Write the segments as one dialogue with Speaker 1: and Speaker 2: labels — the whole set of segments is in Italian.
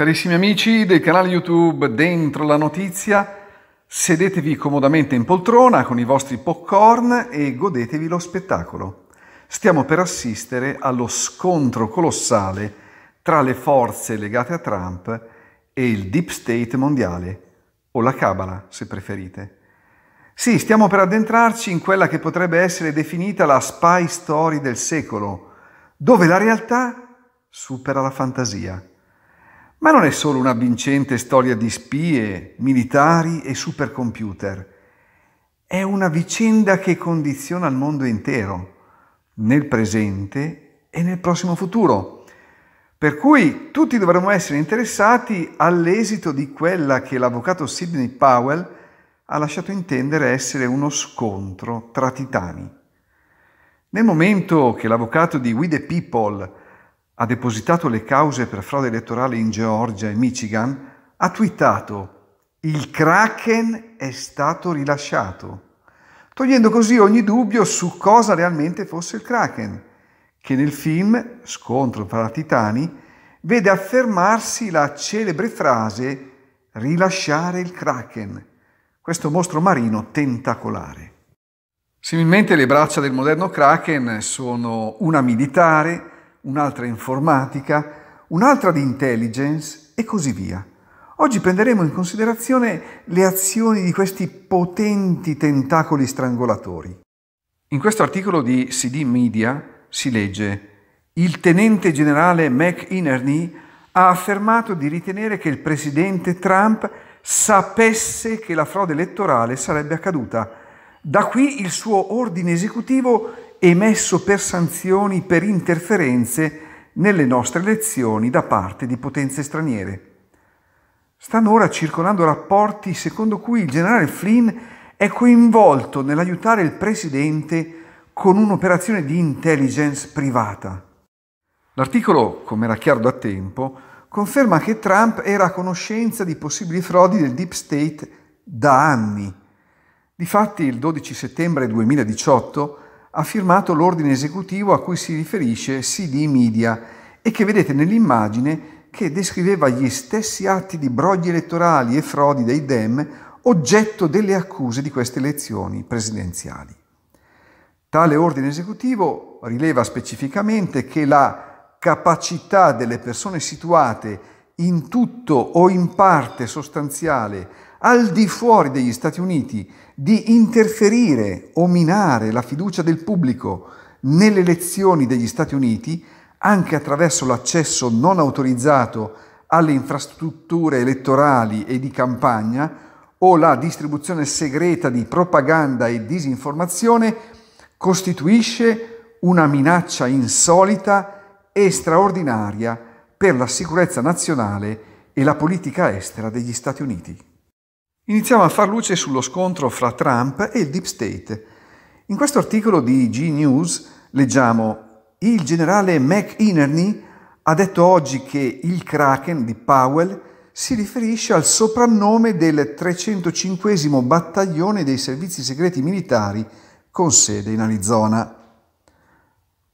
Speaker 1: Carissimi amici del canale YouTube Dentro la Notizia, sedetevi comodamente in poltrona con i vostri popcorn e godetevi lo spettacolo. Stiamo per assistere allo scontro colossale tra le forze legate a Trump e il deep state mondiale, o la cabala se preferite. Sì, stiamo per addentrarci in quella che potrebbe essere definita la spy story del secolo, dove la realtà supera la fantasia. Ma non è solo una vincente storia di spie, militari e supercomputer. È una vicenda che condiziona il mondo intero, nel presente e nel prossimo futuro. Per cui tutti dovremmo essere interessati all'esito di quella che l'avvocato Sidney Powell ha lasciato intendere essere uno scontro tra titani. Nel momento che l'avvocato di We the People ha depositato le cause per frode elettorale in Georgia e Michigan, ha twittato il Kraken è stato rilasciato, togliendo così ogni dubbio su cosa realmente fosse il Kraken, che nel film Scontro fra titani vede affermarsi la celebre frase rilasciare il Kraken, questo mostro marino tentacolare. Similmente le braccia del moderno Kraken sono una militare, un'altra informatica, un'altra di intelligence e così via. Oggi prenderemo in considerazione le azioni di questi potenti tentacoli strangolatori. In questo articolo di CD Media si legge il tenente generale McInerney ha affermato di ritenere che il presidente Trump sapesse che la frode elettorale sarebbe accaduta. Da qui il suo ordine esecutivo emesso per sanzioni per interferenze nelle nostre elezioni da parte di potenze straniere. Stanno ora circolando rapporti secondo cui il generale Flynn è coinvolto nell'aiutare il presidente con un'operazione di intelligence privata. L'articolo, come era chiaro da tempo, conferma che Trump era a conoscenza di possibili frodi del Deep State da anni. Difatti, il 12 settembre 2018, ha firmato l'ordine esecutivo a cui si riferisce CD Media e che vedete nell'immagine che descriveva gli stessi atti di brogli elettorali e frodi dei Dem oggetto delle accuse di queste elezioni presidenziali. Tale ordine esecutivo rileva specificamente che la capacità delle persone situate in tutto o in parte sostanziale al di fuori degli Stati Uniti di interferire o minare la fiducia del pubblico nelle elezioni degli Stati Uniti anche attraverso l'accesso non autorizzato alle infrastrutture elettorali e di campagna o la distribuzione segreta di propaganda e disinformazione costituisce una minaccia insolita e straordinaria per la sicurezza nazionale e la politica estera degli Stati Uniti iniziamo a far luce sullo scontro fra Trump e il Deep State. In questo articolo di G News leggiamo il generale McInerney ha detto oggi che il Kraken di Powell si riferisce al soprannome del 305 battaglione dei servizi segreti militari con sede in Arizona.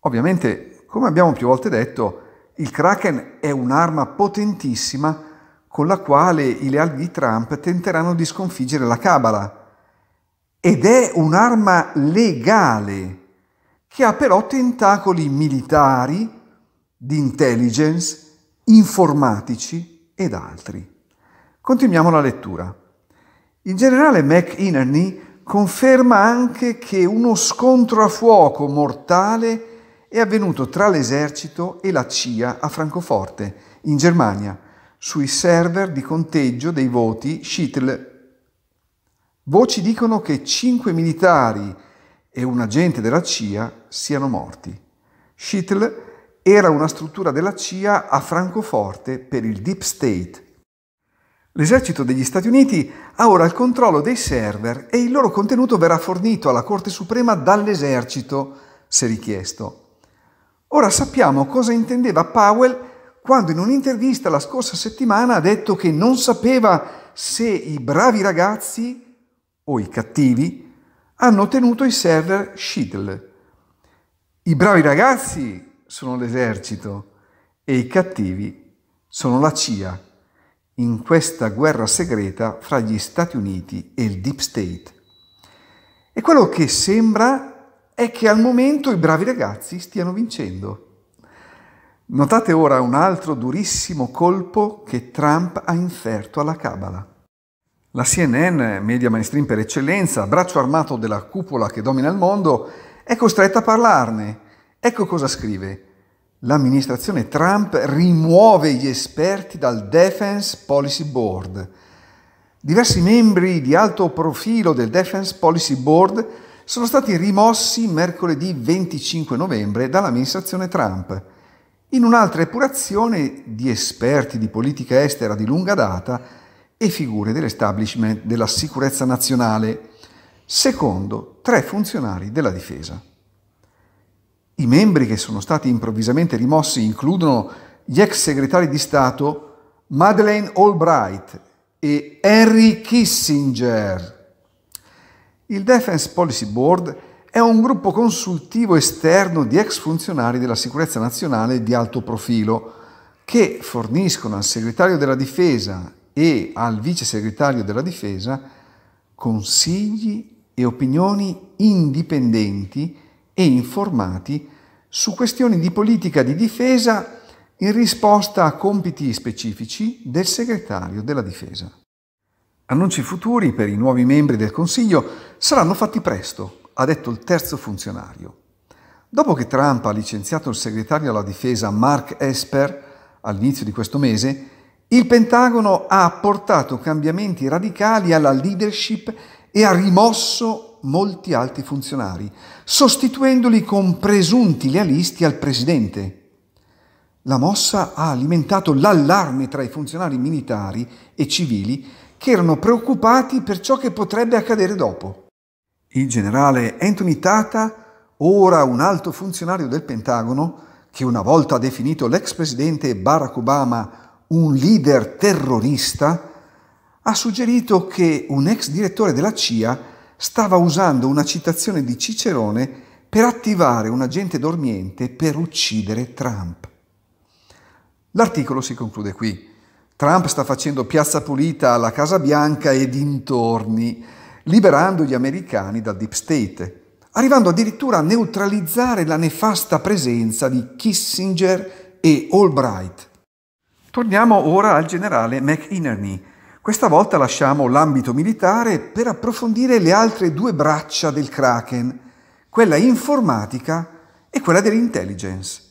Speaker 1: Ovviamente, come abbiamo più volte detto, il Kraken è un'arma potentissima con la quale i leali di Trump tenteranno di sconfiggere la Cabala. Ed è un'arma legale che ha però tentacoli militari, di intelligence, informatici ed altri. Continuiamo la lettura. Il generale McInerney conferma anche che uno scontro a fuoco mortale è avvenuto tra l'esercito e la CIA a Francoforte, in Germania, sui server di conteggio dei voti SHITL. Voci dicono che cinque militari e un agente della CIA siano morti. SHITL era una struttura della CIA a Francoforte per il Deep State. L'esercito degli Stati Uniti ha ora il controllo dei server e il loro contenuto verrà fornito alla Corte Suprema dall'esercito, se richiesto. Ora sappiamo cosa intendeva Powell quando in un'intervista la scorsa settimana ha detto che non sapeva se i bravi ragazzi o i cattivi hanno tenuto i server Shidl. I bravi ragazzi sono l'esercito e i cattivi sono la CIA in questa guerra segreta fra gli Stati Uniti e il Deep State. E quello che sembra è che al momento i bravi ragazzi stiano vincendo. Notate ora un altro durissimo colpo che Trump ha inferto alla Cabala. La CNN, media mainstream per eccellenza, braccio armato della cupola che domina il mondo, è costretta a parlarne. Ecco cosa scrive. L'amministrazione Trump rimuove gli esperti dal Defense Policy Board. Diversi membri di alto profilo del Defense Policy Board sono stati rimossi mercoledì 25 novembre dall'amministrazione Trump in un'altra epurazione di esperti di politica estera di lunga data e figure dell'establishment della sicurezza nazionale, secondo tre funzionari della difesa. I membri che sono stati improvvisamente rimossi includono gli ex segretari di Stato Madeleine Albright e Henry Kissinger. Il Defense Policy Board è un gruppo consultivo esterno di ex funzionari della sicurezza nazionale di alto profilo che forniscono al segretario della difesa e al vice segretario della difesa consigli e opinioni indipendenti e informati su questioni di politica di difesa in risposta a compiti specifici del segretario della difesa. Annunci futuri per i nuovi membri del Consiglio saranno fatti presto ha detto il terzo funzionario. Dopo che Trump ha licenziato il segretario alla difesa Mark Esper all'inizio di questo mese, il Pentagono ha apportato cambiamenti radicali alla leadership e ha rimosso molti alti funzionari, sostituendoli con presunti lealisti al presidente. La mossa ha alimentato l'allarme tra i funzionari militari e civili che erano preoccupati per ciò che potrebbe accadere dopo il generale Anthony Tata, ora un alto funzionario del Pentagono, che una volta ha definito l'ex presidente Barack Obama un leader terrorista, ha suggerito che un ex direttore della CIA stava usando una citazione di Cicerone per attivare un agente dormiente per uccidere Trump. L'articolo si conclude qui. Trump sta facendo piazza pulita alla Casa Bianca e dintorni liberando gli americani dal deep state, arrivando addirittura a neutralizzare la nefasta presenza di Kissinger e Albright. Torniamo ora al generale McInerney. Questa volta lasciamo l'ambito militare per approfondire le altre due braccia del Kraken, quella informatica e quella dell'intelligence.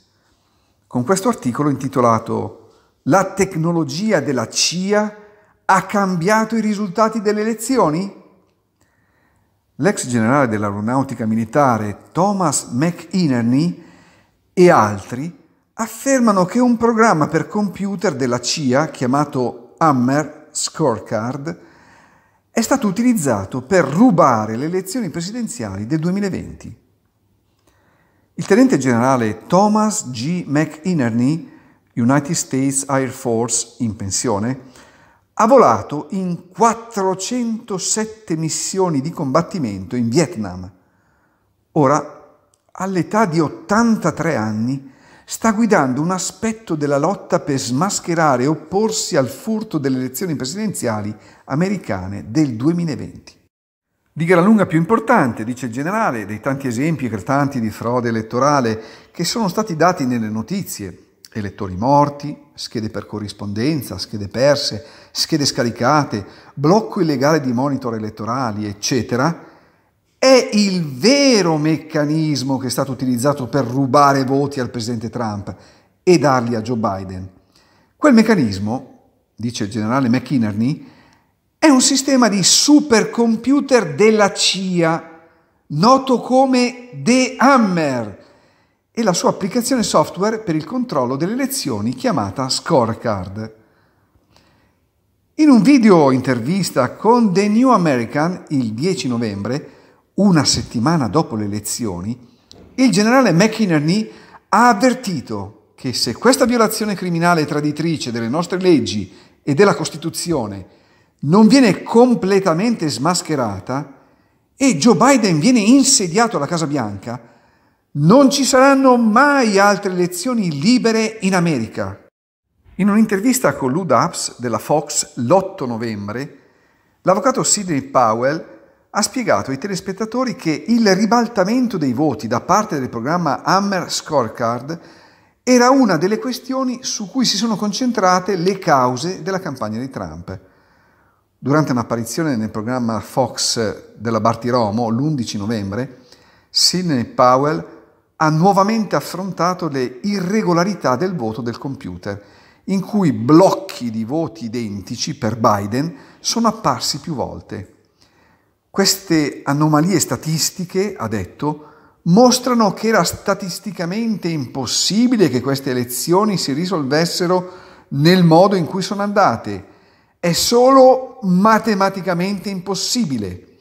Speaker 1: Con questo articolo intitolato La tecnologia della CIA ha cambiato i risultati delle elezioni? L'ex generale dell'aeronautica militare Thomas McInerney e altri affermano che un programma per computer della CIA chiamato Hammer Scorecard è stato utilizzato per rubare le elezioni presidenziali del 2020. Il tenente generale Thomas G. McInerney, United States Air Force in pensione, ha volato in 407 missioni di combattimento in Vietnam. Ora, all'età di 83 anni, sta guidando un aspetto della lotta per smascherare e opporsi al furto delle elezioni presidenziali americane del 2020. Di gran lunga più importante, dice il generale, dei tanti esempi eclatanti di frode elettorale che sono stati dati nelle notizie, elettori morti, schede per corrispondenza, schede perse, schede scaricate, blocco illegale di monitor elettorali, eccetera, è il vero meccanismo che è stato utilizzato per rubare voti al presidente Trump e darli a Joe Biden. Quel meccanismo, dice il generale McInerney, è un sistema di supercomputer della CIA, noto come The Hammer, e la sua applicazione software per il controllo delle lezioni chiamata Scorecard. In un video intervista con The New American il 10 novembre, una settimana dopo le elezioni, il generale McInerney ha avvertito che se questa violazione criminale traditrice delle nostre leggi e della Costituzione non viene completamente smascherata e Joe Biden viene insediato alla Casa Bianca, non ci saranno mai altre elezioni libere in America. In un'intervista con l'UDAPS della Fox l'8 novembre, l'avvocato Sidney Powell ha spiegato ai telespettatori che il ribaltamento dei voti da parte del programma Hammer Scorecard era una delle questioni su cui si sono concentrate le cause della campagna di Trump. Durante un'apparizione nel programma Fox della Bartiromo l'11 novembre, Sidney Powell ha ha nuovamente affrontato le irregolarità del voto del computer, in cui blocchi di voti identici per Biden sono apparsi più volte. Queste anomalie statistiche, ha detto, mostrano che era statisticamente impossibile che queste elezioni si risolvessero nel modo in cui sono andate. È solo matematicamente impossibile.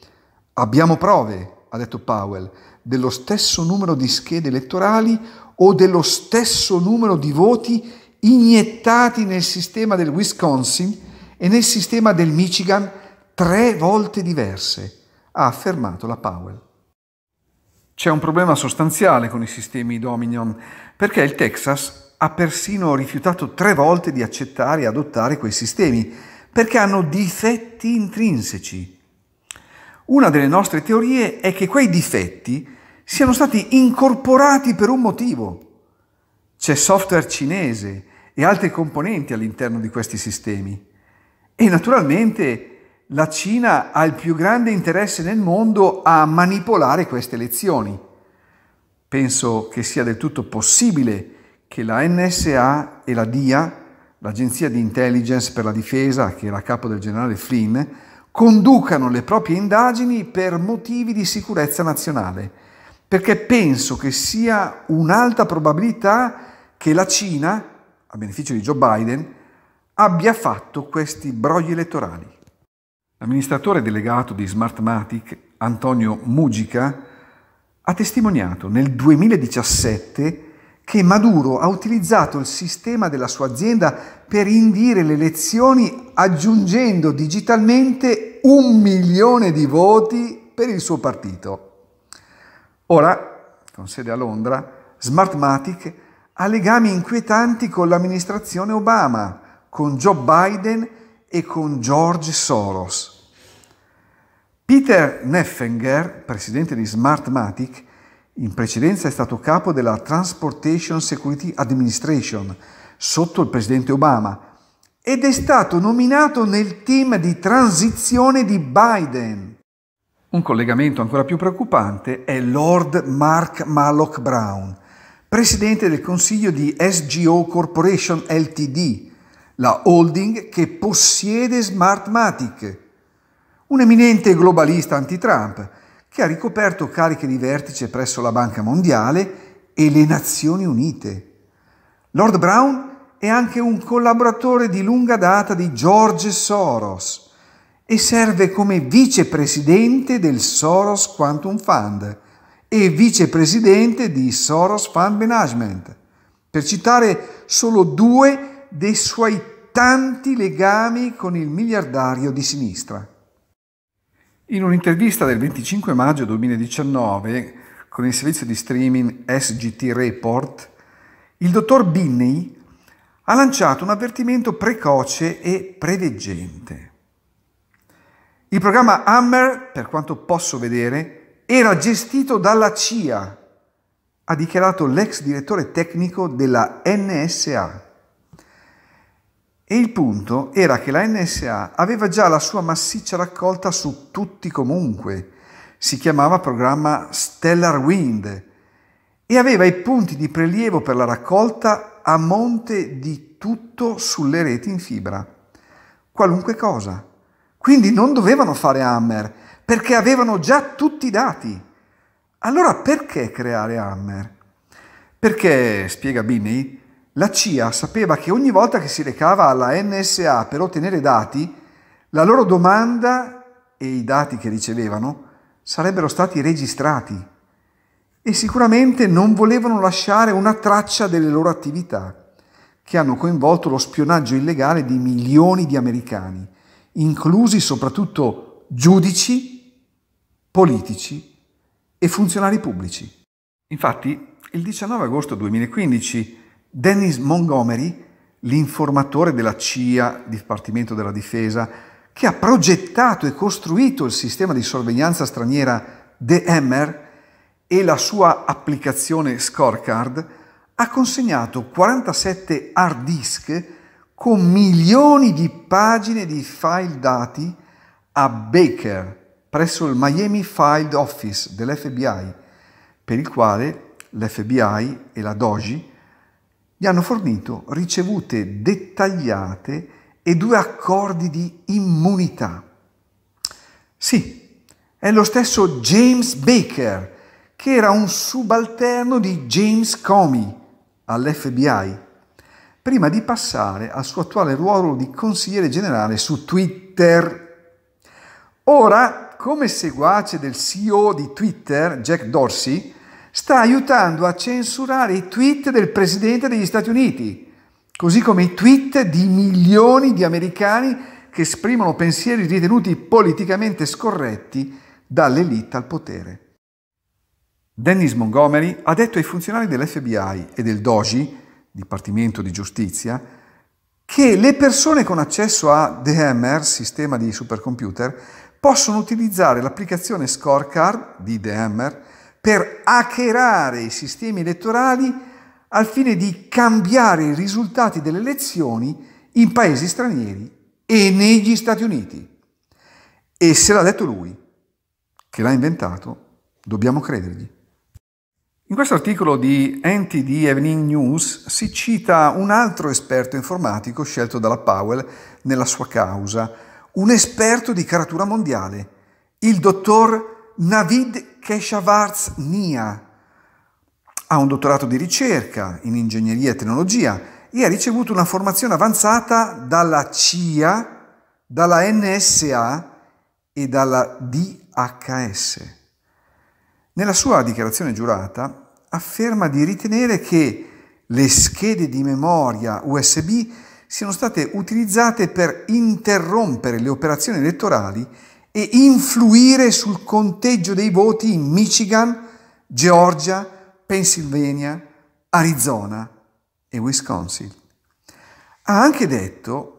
Speaker 1: Abbiamo prove, ha detto Powell, dello stesso numero di schede elettorali o dello stesso numero di voti iniettati nel sistema del Wisconsin e nel sistema del Michigan tre volte diverse, ha affermato la Powell. C'è un problema sostanziale con i sistemi Dominion, perché il Texas ha persino rifiutato tre volte di accettare e adottare quei sistemi, perché hanno difetti intrinseci. Una delle nostre teorie è che quei difetti siano stati incorporati per un motivo. C'è software cinese e altri componenti all'interno di questi sistemi. E naturalmente la Cina ha il più grande interesse nel mondo a manipolare queste elezioni. Penso che sia del tutto possibile che la NSA e la DIA, l'Agenzia di Intelligence per la Difesa, che era capo del generale Flynn, conducano le proprie indagini per motivi di sicurezza nazionale perché penso che sia un'alta probabilità che la Cina, a beneficio di Joe Biden, abbia fatto questi brogli elettorali. L'amministratore delegato di Smartmatic, Antonio Mugica, ha testimoniato nel 2017 che Maduro ha utilizzato il sistema della sua azienda per indire le elezioni aggiungendo digitalmente un milione di voti per il suo partito. Ora, con sede a Londra, Smartmatic ha legami inquietanti con l'amministrazione Obama, con Joe Biden e con George Soros. Peter Neffinger, presidente di Smartmatic, in precedenza è stato capo della Transportation Security Administration sotto il presidente Obama ed è stato nominato nel team di transizione di Biden. Un collegamento ancora più preoccupante è Lord Mark Mallock Brown, presidente del consiglio di SGO Corporation Ltd, la holding che possiede Smartmatic, un eminente globalista anti-Trump che ha ricoperto cariche di vertice presso la Banca Mondiale e le Nazioni Unite. Lord Brown è anche un collaboratore di lunga data di George Soros, e serve come vicepresidente del Soros Quantum Fund e vicepresidente di Soros Fund Management, per citare solo due dei suoi tanti legami con il miliardario di sinistra. In un'intervista del 25 maggio 2019 con il servizio di streaming SGT Report, il dottor Binney ha lanciato un avvertimento precoce e preveggente. Il programma Hammer, per quanto posso vedere, era gestito dalla CIA, ha dichiarato l'ex direttore tecnico della NSA. E il punto era che la NSA aveva già la sua massiccia raccolta su tutti comunque. Si chiamava programma Stellar Wind e aveva i punti di prelievo per la raccolta a monte di tutto sulle reti in fibra. Qualunque cosa quindi non dovevano fare Hammer, perché avevano già tutti i dati. Allora perché creare Hammer? Perché, spiega Binney, la CIA sapeva che ogni volta che si recava alla NSA per ottenere dati, la loro domanda e i dati che ricevevano sarebbero stati registrati e sicuramente non volevano lasciare una traccia delle loro attività, che hanno coinvolto lo spionaggio illegale di milioni di americani inclusi soprattutto giudici, politici e funzionari pubblici. Infatti, il 19 agosto 2015, Dennis Montgomery, l'informatore della CIA, Dipartimento della Difesa, che ha progettato e costruito il sistema di sorveglianza straniera DMR e la sua applicazione Scorecard, ha consegnato 47 hard disk con milioni di pagine di file dati a Baker presso il Miami Field Office dell'FBI, per il quale l'FBI e la Doji gli hanno fornito ricevute dettagliate e due accordi di immunità. Sì, è lo stesso James Baker, che era un subalterno di James Comey all'FBI prima di passare al suo attuale ruolo di consigliere generale su Twitter. Ora, come seguace del CEO di Twitter, Jack Dorsey, sta aiutando a censurare i tweet del presidente degli Stati Uniti, così come i tweet di milioni di americani che esprimono pensieri ritenuti politicamente scorretti dall'elite al potere. Dennis Montgomery ha detto ai funzionari dell'FBI e del Doji Dipartimento di Giustizia, che le persone con accesso a DMR, sistema di supercomputer, possono utilizzare l'applicazione Scorecard di DMR per hackerare i sistemi elettorali al fine di cambiare i risultati delle elezioni in paesi stranieri e negli Stati Uniti. E se l'ha detto lui, che l'ha inventato, dobbiamo credergli. In questo articolo di NTD Evening News si cita un altro esperto informatico scelto dalla Powell nella sua causa, un esperto di caratura mondiale, il dottor Navid Keshavarz Nia. Ha un dottorato di ricerca in ingegneria e tecnologia e ha ricevuto una formazione avanzata dalla CIA, dalla NSA e dalla DHS. Nella sua dichiarazione giurata, afferma di ritenere che le schede di memoria USB siano state utilizzate per interrompere le operazioni elettorali e influire sul conteggio dei voti in Michigan, Georgia, Pennsylvania, Arizona e Wisconsin. Ha anche detto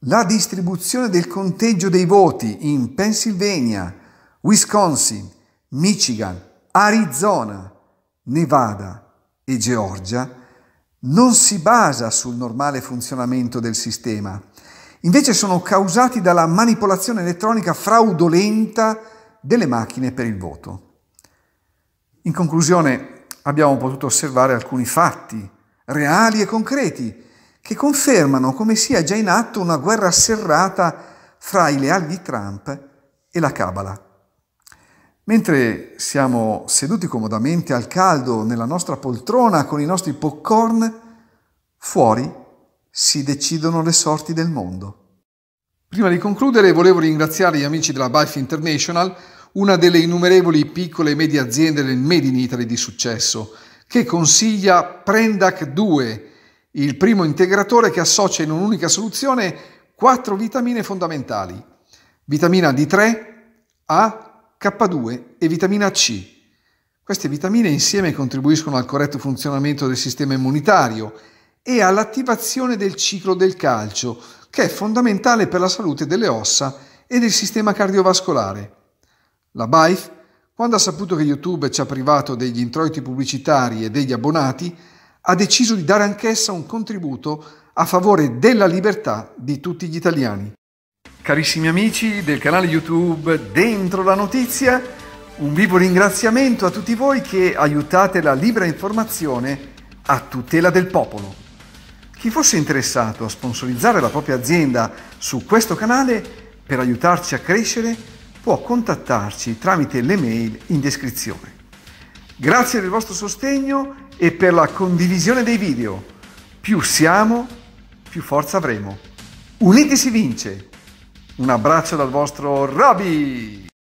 Speaker 1: la distribuzione del conteggio dei voti in Pennsylvania, Wisconsin, Michigan, Arizona Nevada e Georgia non si basa sul normale funzionamento del sistema, invece sono causati dalla manipolazione elettronica fraudolenta delle macchine per il voto. In conclusione abbiamo potuto osservare alcuni fatti reali e concreti che confermano come sia già in atto una guerra serrata fra i leali di Trump e la Cabala. Mentre siamo seduti comodamente al caldo nella nostra poltrona con i nostri popcorn, fuori si decidono le sorti del mondo. Prima di concludere volevo ringraziare gli amici della Bife International, una delle innumerevoli piccole e medie aziende del Made in Italy di successo, che consiglia Prendac 2, il primo integratore che associa in un'unica soluzione quattro vitamine fondamentali. Vitamina D3, A, K2 e vitamina C. Queste vitamine insieme contribuiscono al corretto funzionamento del sistema immunitario e all'attivazione del ciclo del calcio, che è fondamentale per la salute delle ossa e del sistema cardiovascolare. La BAIF, quando ha saputo che YouTube ci ha privato degli introiti pubblicitari e degli abbonati, ha deciso di dare anch'essa un contributo a favore della libertà di tutti gli italiani. Carissimi amici del canale YouTube Dentro la Notizia, un vivo ringraziamento a tutti voi che aiutate la libera informazione a tutela del popolo. Chi fosse interessato a sponsorizzare la propria azienda su questo canale per aiutarci a crescere può contattarci tramite le mail in descrizione. Grazie del vostro sostegno e per la condivisione dei video. Più siamo, più forza avremo. Uniti si vince! Un abbraccio dal vostro Robby!